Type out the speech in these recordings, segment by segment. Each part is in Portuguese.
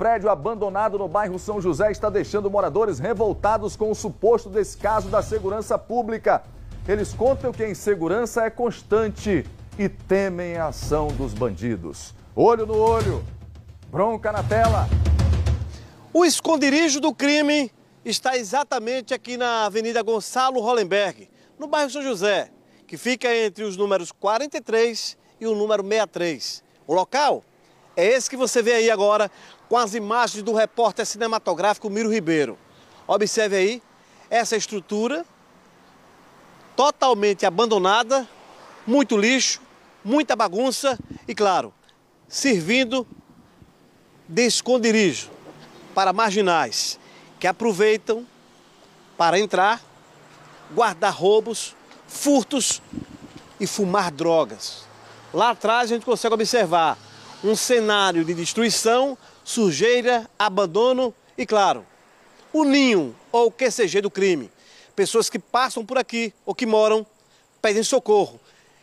Prédio abandonado no bairro São José está deixando moradores revoltados com o suposto descaso da segurança pública. Eles contam que a insegurança é constante e temem a ação dos bandidos. Olho no olho, bronca na tela. O esconderijo do crime está exatamente aqui na Avenida Gonçalo Hollenberg, no bairro São José, que fica entre os números 43 e o número 63. O local é esse que você vê aí agora com as imagens do repórter cinematográfico Miro Ribeiro. Observe aí essa estrutura totalmente abandonada, muito lixo, muita bagunça e, claro, servindo de esconderijo para marginais que aproveitam para entrar, guardar roubos, furtos e fumar drogas. Lá atrás a gente consegue observar um cenário de destruição, sujeira, abandono e, claro, o ninho ou o QCG do crime. Pessoas que passam por aqui ou que moram pedem socorro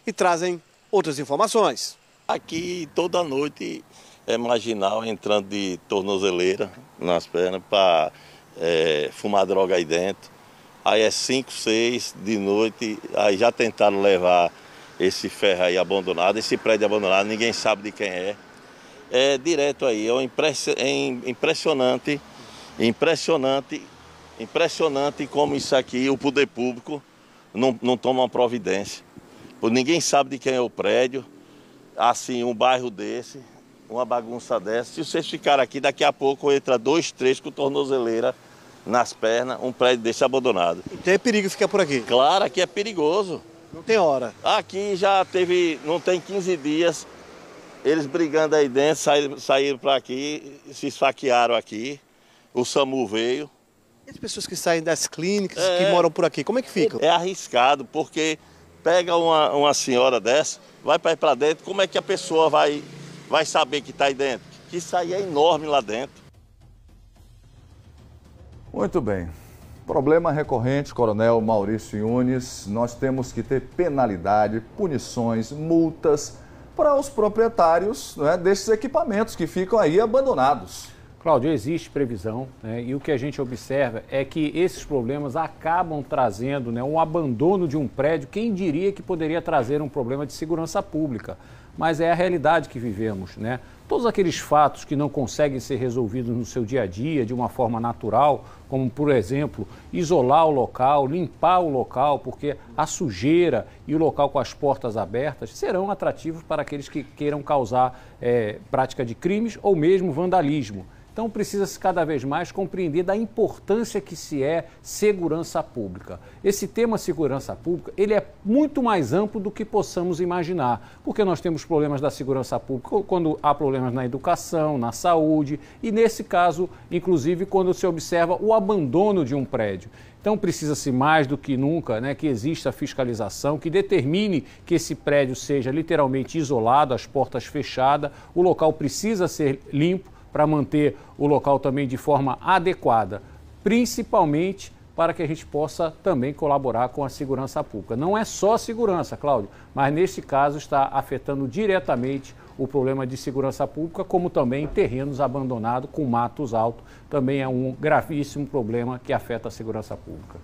e trazem outras informações. Aqui toda noite é marginal entrando de tornozeleira nas pernas para é, fumar droga aí dentro. Aí é 5, 6 de noite, aí já tentaram levar esse ferro aí abandonado, esse prédio abandonado, ninguém sabe de quem é é direto aí. É, é impressionante, impressionante, impressionante como isso aqui, o poder público não, não toma uma providência. Ninguém sabe de quem é o prédio. Assim, um bairro desse, uma bagunça dessa. Se vocês ficarem aqui, daqui a pouco entra dois, três com tornozeleira nas pernas, um prédio desse abandonado. Então é perigo ficar por aqui? Claro, aqui é perigoso. Não tem hora. Aqui já teve, não tem 15 dias, eles brigando aí dentro, saíram, saíram para aqui, se esfaquearam aqui. O SAMU veio. E as pessoas que saem das clínicas, é, que moram por aqui, como é que ficam? É arriscado, porque pega uma, uma senhora dessa, vai para dentro, como é que a pessoa vai, vai saber que está aí dentro? Que isso aí é enorme lá dentro. Muito bem. Problema recorrente, Coronel Maurício Yunes. Nós temos que ter penalidade, punições, multas para os proprietários né, desses equipamentos que ficam aí abandonados. Cláudio, existe previsão né, e o que a gente observa é que esses problemas acabam trazendo né, um abandono de um prédio. Quem diria que poderia trazer um problema de segurança pública? Mas é a realidade que vivemos. Né? todos aqueles fatos que não conseguem ser resolvidos no seu dia a dia de uma forma natural, como por exemplo, isolar o local, limpar o local, porque a sujeira e o local com as portas abertas serão atrativos para aqueles que queiram causar é, prática de crimes ou mesmo vandalismo. Então precisa-se cada vez mais compreender da importância que se é segurança pública. Esse tema segurança pública, ele é muito mais amplo do que possamos imaginar, porque nós temos problemas da segurança pública quando há problemas problemas na educação, na saúde e, nesse caso, inclusive, quando se observa o abandono de um prédio. Então precisa-se mais do que nunca né, que exista fiscalização, que determine que esse prédio seja literalmente isolado, as portas fechadas, o local precisa ser limpo para manter o local também de forma adequada, principalmente para que a gente possa também colaborar com a segurança pública. Não é só a segurança, Cláudio, mas neste caso está afetando diretamente o problema de segurança pública, como também terrenos abandonados com matos altos, também é um gravíssimo problema que afeta a segurança pública.